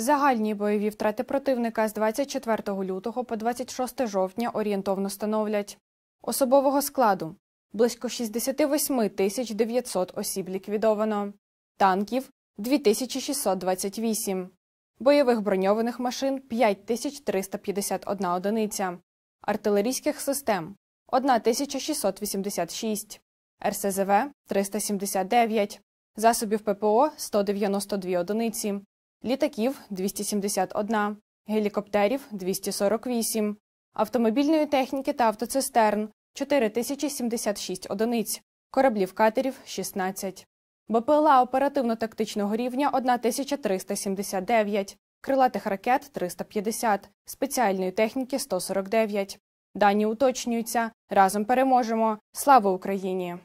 Загальні бойові втрати противника з 24 лютого по 26 жовтня орієнтовно становлять особового складу близько 68 тисяч 900 осіб ліквідовано, танків 2628, бойових броньованих машин 5351 одиниця, артилерійських систем 1686, РСЗВ 379, засобів ППО 192 одиниці літаків 271, гелікоптерів 248, автомобільної техніки та автоцистерн 4076 одиниць, кораблів катерів 16, БПЛА оперативно-тактичного рівня 1379, крилатих ракет 350, спеціальної техніки 149. Дані уточнюються. Разом переможемо. Слава Україні!